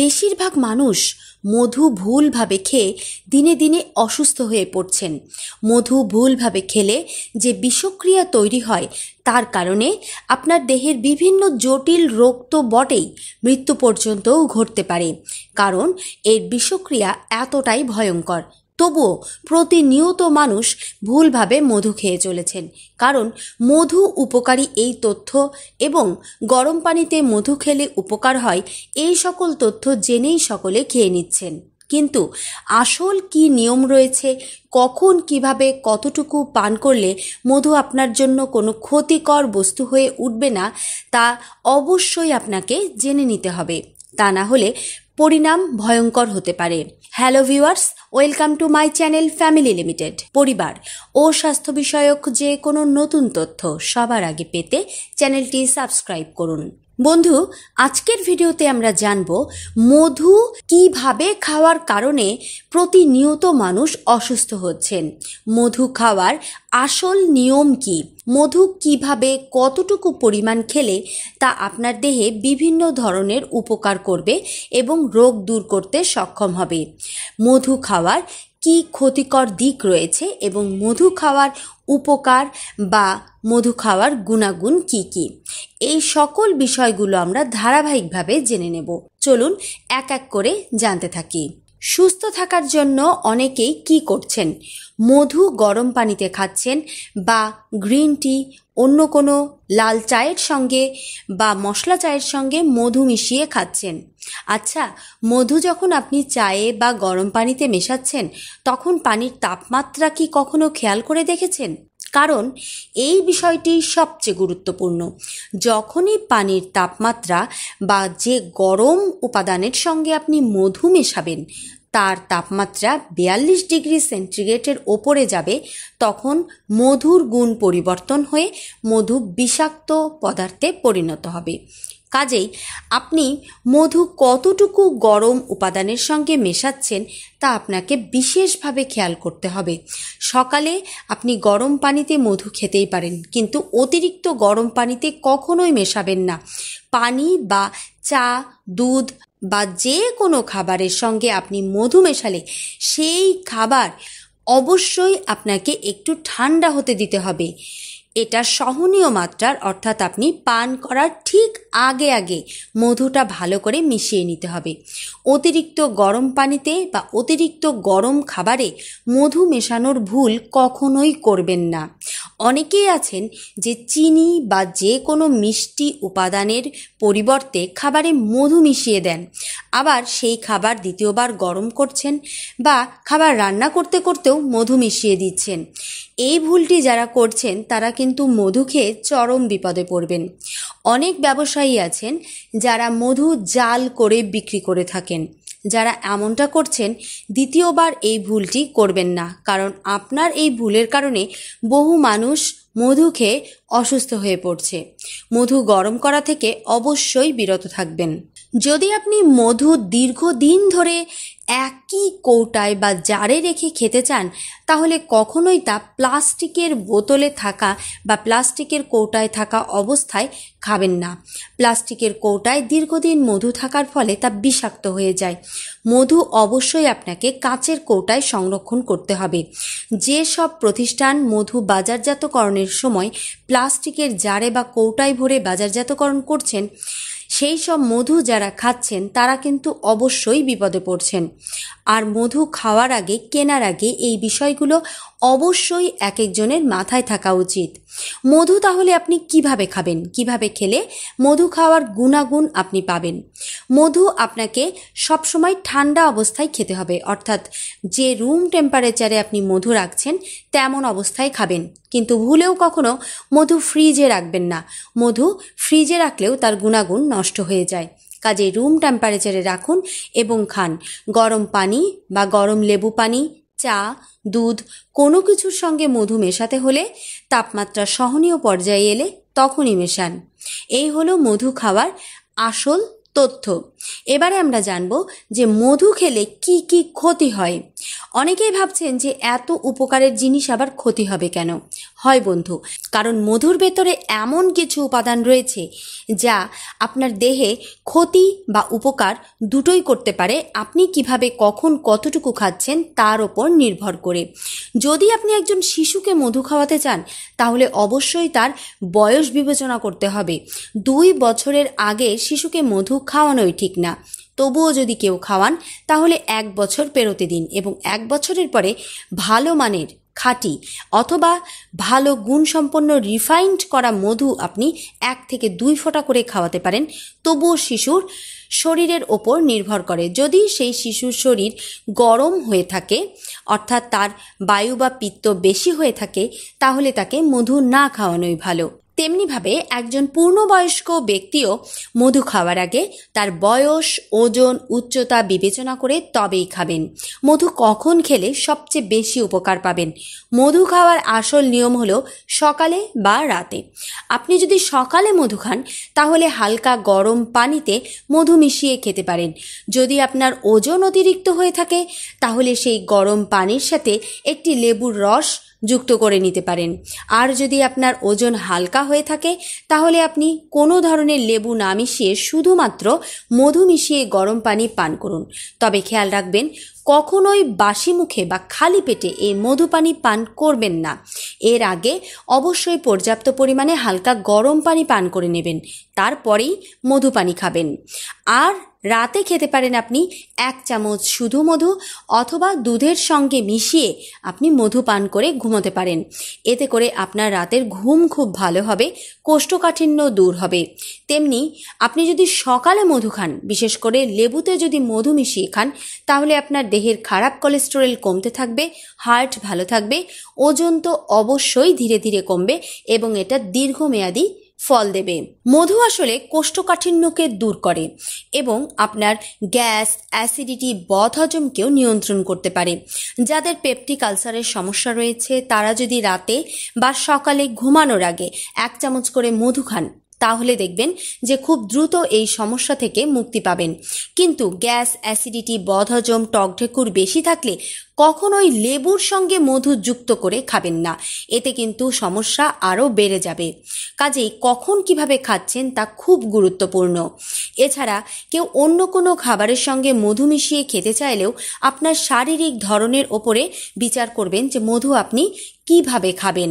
বেশিরভাগ মানুষ মধু ভুলভাবে খেয়ে দিনে দিনে অসুস্থ হয়ে পড়ছেন মধু ভুলভাবে খেলে যে বিষক্রিয়া তৈরি হয় তার কারণে আপনার দেহের বিভিন্ন জটিল রোগ তো বটেই মৃত্যু পর্যন্তও ঘটতে পারে কারণ এর বিষক্রিয়া এতটাই ভয়ঙ্কর তবুও প্রতিনিয়ত মানুষ ভুলভাবে মধু খেয়ে চলেছেন কারণ মধু উপকারী এই তথ্য এবং গরম পানিতে মধু খেলে উপকার হয় এই সকল তথ্য জেনেই সকলে খেয়ে নিচ্ছেন কিন্তু আসল কি নিয়ম রয়েছে কখন কিভাবে কতটুকু পান করলে মধু আপনার জন্য কোনো ক্ষতিকর বস্তু হয়ে উঠবে না তা অবশ্যই আপনাকে জেনে নিতে হবে তা না হলে পরিণাম ভয়ঙ্কর হতে পারে hello viewers welcome to my channel family limited পরিবার ও স্বাস্থ্য বিষয়ক যে কোনো নতুন তথ্য সবার আগে পেতে চ্যানেলটি সাবস্ক্রাইব করুন বন্ধু আজকের ভিডিওতে আমরা জানব মধু কিভাবে খাওয়ার কারণে প্রতিনিয়ত মানুষ অসুস্থ হচ্ছেন মধু খাওয়ার আসল নিয়ম কি মধু কিভাবে কতটুকু পরিমাণ খেলে তা আপনার দেহে বিভিন্ন ধরনের উপকার করবে এবং রোগ দূর করতে সক্ষম হবে মধু খাওয়ার কি ক্ষতিকর দিক রয়েছে এবং মধু খাওয়ার উপকার বা মধু খাওয়ার গুণাগুণ কি কি এই সকল বিষয়গুলো আমরা ধারাবাহিকভাবে জেনে নেব চলুন এক এক করে জানতে থাকি সুস্থ থাকার জন্য অনেকেই কি করছেন মধু গরম পানিতে খাচ্ছেন বা গ্রিন টি অন্য কোনো লাল চায়ের সঙ্গে বা মশলা চায়ের সঙ্গে মধু মিশিয়ে খাচ্ছেন আচ্ছা মধু যখন আপনি চায়ে বা গরম পানিতে মেশাচ্ছেন তখন পানির তাপমাত্রা কি কখনো খেয়াল করে দেখেছেন কারণ এই বিষয়টি সবচেয়ে গুরুত্বপূর্ণ যখনই পানির তাপমাত্রা বা যে গরম উপাদানের সঙ্গে আপনি মধু মেশাবেন তার তাপমাত্রা বিয়াল্লিশ ডিগ্রি সেন্টিগ্রেডের ওপরে যাবে তখন মধুর গুণ পরিবর্তন হয়ে মধু বিষাক্ত পদার্থে পরিণত হবে কাজেই আপনি মধু কতটুকু গরম উপাদানের সঙ্গে মেশাচ্ছেন তা আপনাকে বিশেষভাবে খেয়াল করতে হবে সকালে আপনি গরম পানিতে মধু খেতেই পারেন কিন্তু অতিরিক্ত গরম পানিতে কখনোই মেশাবেন না পানি বা চা দুধ বা যে কোনো খাবারের সঙ্গে আপনি মধু মেশালে সেই খাবার অবশ্যই আপনাকে একটু ঠান্ডা হতে দিতে হবে এটা সহনীয় মাত্রার অর্থাৎ আপনি পান করার ঠিক আগে আগে মধুটা ভালো করে মিশিয়ে নিতে হবে অতিরিক্ত গরম পানিতে বা অতিরিক্ত গরম খাবারে মধু মেশানোর ভুল কখনোই করবেন না অনেকেই আছেন যে চিনি বা যে কোনো মিষ্টি উপাদানের পরিবর্তে খাবারে মধু মিশিয়ে দেন আবার সেই খাবার দ্বিতীয়বার গরম করছেন বা খাবার রান্না করতে করতেও মধু মিশিয়ে দিচ্ছেন এই ভুলটি যারা করছেন তারা কিন্তু মধু খেয়ে চরম বিপদে পড়বেন অনেক ব্যবসায়ী আছেন যারা মধু জাল করে বিক্রি করে থাকেন যারা এমনটা করছেন দ্বিতীয়বার এই ভুলটি করবেন না কারণ আপনার এই ভুলের কারণে বহু মানুষ মধু খেয়ে অসুস্থ হয়ে পড়ছে মধু গরম করা থেকে অবশ্যই বিরত থাকবেন যদি আপনি মধু দীর্ঘদিন ধরে একই কৌটায় বা জারে রেখে খেতে চান তাহলে কখনোই তা প্লাস্টিকের বোতলে থাকা বা প্লাস্টিকের কৌটায় থাকা অবস্থায় খাবেন না প্লাস্টিকের কৌটায় দীর্ঘদিন মধু থাকার ফলে তা বিষাক্ত হয়ে যায় মধু অবশ্যই আপনাকে কাঁচের কৌটায় সংরক্ষণ করতে হবে যে সব প্রতিষ্ঠান মধু বাজারজাতকরণের সময় প্লাস্টিকের জারে বা কৌটায় ভরে বাজারজাতকরণ করছেন সেই সব মধু যারা খাচ্ছেন তারা কিন্তু অবশ্যই বিপদে পড়ছেন আর মধু খাওয়ার আগে কেনার আগে এই বিষয়গুলো অবশ্যই এক একজনের মাথায় থাকা উচিত মধু তাহলে আপনি কিভাবে খাবেন কিভাবে খেলে মধু খাওয়ার গুণাগুণ আপনি পাবেন মধু আপনাকে সবসময় ঠান্ডা অবস্থায় খেতে হবে অর্থাৎ যে রুম টেম্পারেচারে আপনি মধু রাখছেন তেমন অবস্থায় খাবেন কিন্তু ভুলেও কখনো মধু ফ্রিজে রাখবেন না মধু ফ্রিজে রাখলেও তার গুণাগুণ নষ্ট হয়ে যায় কাজে রুম টেম্পারেচারে রাখুন এবং খান গরম পানি বা গরম লেবু পানি চা দুধ কোনো কিছুর সঙ্গে মধু মেশাতে হলে তাপমাত্রা সহনীয় পর্যায়ে এলে তখনই মেশান এই হলো মধু খাওয়ার আসল তথ্য এবারে আমরা জানব যে মধু খেলে কি কি ক্ষতি হয় অনেকেই ভাবছেন যে এত উপকারের জিনিস আবার ক্ষতি হবে কেন হয় বন্ধু কারণ মধুর ভেতরে এমন কিছু উপাদান রয়েছে যা আপনার দেহে ক্ষতি বা উপকার দুটোই করতে পারে আপনি কিভাবে কখন কতটুকু খাচ্ছেন তার ওপর নির্ভর করে যদি আপনি একজন শিশুকে মধু খাওয়াতে চান তাহলে অবশ্যই তার বয়স বিবেচনা করতে হবে দুই বছরের আগে শিশুকে মধু খাওয়ানোই ঠিক না তবুও যদি কেউ খাওয়ান তাহলে এক বছর পেরোতে দিন এবং এক বছরের পরে ভালো মানের খাঁটি অথবা ভালো গুণসম্পন্ন রিফাইন্ড করা মধু আপনি এক থেকে দুই ফোঁটা করে খাওয়াতে পারেন তবুও শিশুর শরীরের ওপর নির্ভর করে যদি সেই শিশুর শরীর গরম হয়ে থাকে অর্থাৎ তার বায়ু বা পিত্ত বেশি হয়ে থাকে তাহলে তাকে মধু না খাওয়ানোই ভালো তেমনিভাবে একজন পূর্ণবয়স্ক ব্যক্তিও মধু খাওয়ার আগে তার বয়স ওজন উচ্চতা বিবেচনা করে তবেই খাবেন মধু কখন খেলে সবচেয়ে বেশি উপকার পাবেন মধু খাওয়ার আসল নিয়ম হল সকালে বা রাতে আপনি যদি সকালে মধু খান তাহলে হালকা গরম পানিতে মধু মিশিয়ে খেতে পারেন যদি আপনার ওজন অতিরিক্ত হয়ে থাকে তাহলে সেই গরম পানির সাথে একটি লেবুর রস যুক্ত করে নিতে পারেন আর যদি আপনার ওজন হালকা হয়ে থাকে তাহলে আপনি কোনো ধরনের লেবু না মিশিয়ে শুধুমাত্র মধু মিশিয়ে গরম পানি পান করুন তবে খেয়াল রাখবেন কখনোই বাসি মুখে বা খালি পেটে এই মধুপানি পান করবেন না এর আগে অবশ্যই পর্যাপ্ত পরিমাণে হালকা গরম পানি পান করে নেবেন তারপরেই মধুপানি খাবেন আর রাতে খেতে পারেন আপনি এক চামচ শুধু মধু অথবা দুধের সঙ্গে মিশিয়ে আপনি মধু পান করে ঘুমোতে পারেন এতে করে আপনার রাতের ঘুম খুব ভালো হবে কোষ্ঠকাঠিন্য দূর হবে তেমনি আপনি যদি সকালে মধু খান বিশেষ করে লেবুতে যদি মধু মিশিয়ে খান তাহলে আপনার দেহের খারাপ কোলেস্টেরল কমতে থাকবে হার্ট ভালো থাকবে ওজন তো অবশ্যই ধীরে ধীরে কমবে এবং এটা দীর্ঘমেয়াদী ফল দেবে মধু আসলে কোষ্ঠকাঠিন্যকে দূর করে এবং আপনার গ্যাস অ্যাসিডিটি হজমকেও নিয়ন্ত্রণ করতে পারে যাদের পেপটিক আলসারের সমস্যা রয়েছে তারা যদি রাতে বা সকালে ঘুমানোর আগে এক চামচ করে মধু খান তাহলে দেখবেন যে খুব দ্রুত এই সমস্যা থেকে মুক্তি পাবেন কিন্তু গ্যাস অ্যাসিডিটি বদহজম টকঢেকুর বেশি থাকলে কখনোই লেবুর সঙ্গে মধু যুক্ত করে খাবেন না এতে কিন্তু সমস্যা আরও বেড়ে যাবে কাজেই কখন কিভাবে খাচ্ছেন তা খুব গুরুত্বপূর্ণ এছাড়া কেউ অন্য কোনো খাবারের সঙ্গে মধু মিশিয়ে খেতে চাইলেও আপনার শারীরিক ধরনের ওপরে বিচার করবেন যে মধু আপনি কিভাবে খাবেন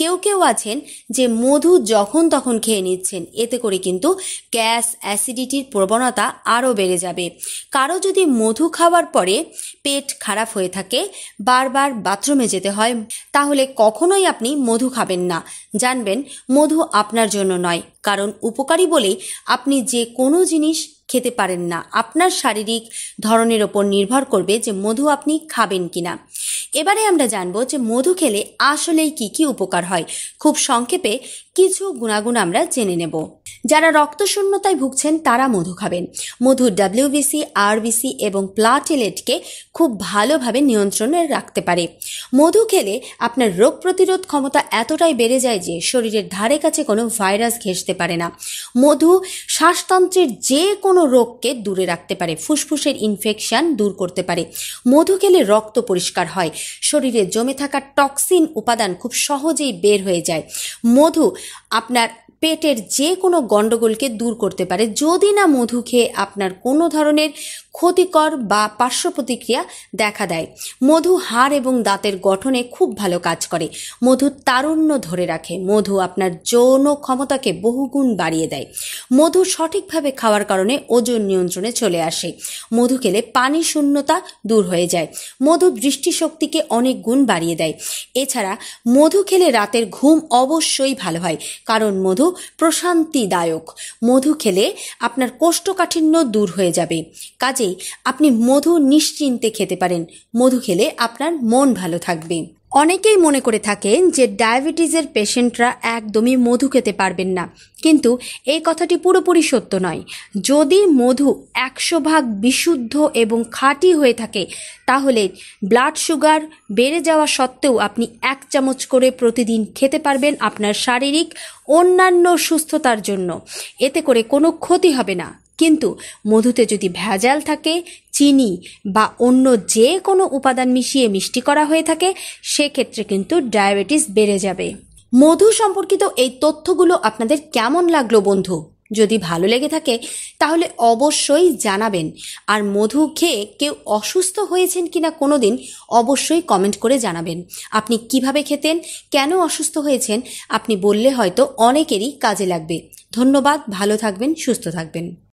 কেউ কেউ আছেন যে মধু যখন তখন খেয়ে নিচ্ছেন এতে করে কিন্তু গ্যাস অ্যাসিডিটির প্রবণতা আরও বেড়ে যাবে কারো যদি মধু খাওয়ার পরে পেট খারাপ হয়ে থাকে বারবার বাথরুমে যেতে হয় তাহলে কখনোই আপনি মধু খাবেন না জানবেন মধু আপনার জন্য নয় কারণ উপকারী বলেই আপনি যে কোনো জিনিস খেতে পারেন না আপনার শারীরিক ধরনের ওপর নির্ভর করবে যে মধু আপনি খাবেন কিনা এবারে আমরা জানব যে মধু খেলে আসলেই কি কি উপকার হয় খুব সংক্ষেপে কিছু গুণাগুণ আমরা জেনে নেব যারা রক্তশূন্যতায় ভুগছেন তারা মধু খাবেন মধু ডাব্লিউবিসি আরবিসি এবং প্লাটেলেটকে খুব ভালোভাবে নিয়ন্ত্রণে রাখতে পারে মধু খেলে আপনার রোগ প্রতিরোধ ক্ষমতা এতটাই বেড়ে যায় যে শরীরের ধারে কাছে কোনো ভাইরাস ঘেঁষতে পারে না মধু শ্বাসতন্ত্রের যে কোনো রোগকে দূরে রাখতে পারে ফুসফুসের ইনফেকশন দূর করতে পারে মধু খেলে রক্ত পরিষ্কার হয় শরীরে জমে থাকা টক্সিন উপাদান খুব সহজেই বের হয়ে যায় মধু আপনার পেটের যে কোনো গণ্ডগোলকে দূর করতে পারে যদি না মধু খেয়ে আপনার কোনো ধরনের ক্ষতিকর বা পার্শ্ব প্রতিক্রিয়া দেখা দেয় মধু হাড় এবং দাঁতের গঠনে খুব ভালো কাজ করে মধু তারুণ্য ধরে রাখে মধু আপনার যৌন ক্ষমতাকে বহুগুণ বাড়িয়ে দেয় মধু সঠিকভাবে খাওয়ার কারণে ওজন নিয়ন্ত্রণে চলে আসে মধু খেলে পানি শূন্যতা দূর হয়ে যায় মধু দৃষ্টিশক্তিকে অনেক গুণ বাড়িয়ে দেয় এছাড়া মধু খেলে রাতের ঘুম অবশ্যই ভালো হয় কারণ মধু প্রশান্তিদায়ক মধু খেলে আপনার কোষ্ঠকাঠিন্য দূর হয়ে যাবে কাজেই আপনি মধু নিশ্চিন্তে খেতে পারেন মধু খেলে আপনার মন ভালো থাকবে অনেকেই মনে করে থাকেন যে ডায়াবেটিসের পেশেন্টরা একদমই মধু খেতে পারবেন না কিন্তু এই কথাটি পুরোপুরি সত্য নয় যদি মধু একশো ভাগ বিশুদ্ধ এবং খাঁটি হয়ে থাকে তাহলে ব্লাড সুগার বেড়ে যাওয়া সত্ত্বেও আপনি এক চামচ করে প্রতিদিন খেতে পারবেন আপনার শারীরিক অন্যান্য সুস্থতার জন্য এতে করে কোনো ক্ষতি হবে না কিন্তু মধুতে যদি ভেজাল থাকে চিনি বা অন্য যে কোনো উপাদান মিশিয়ে মিষ্টি করা হয়ে থাকে সেক্ষেত্রে কিন্তু ডায়াবেটিস বেড়ে যাবে মধু সম্পর্কিত এই তথ্যগুলো আপনাদের কেমন লাগলো বন্ধু যদি ভালো লেগে থাকে তাহলে অবশ্যই জানাবেন আর মধু খেয়ে কেউ অসুস্থ হয়েছেন কি না কোনো দিন অবশ্যই কমেন্ট করে জানাবেন আপনি কিভাবে খেতেন কেন অসুস্থ হয়েছেন আপনি বললে হয়তো অনেকেরই কাজে লাগবে ধন্যবাদ ভালো থাকবেন সুস্থ থাকবেন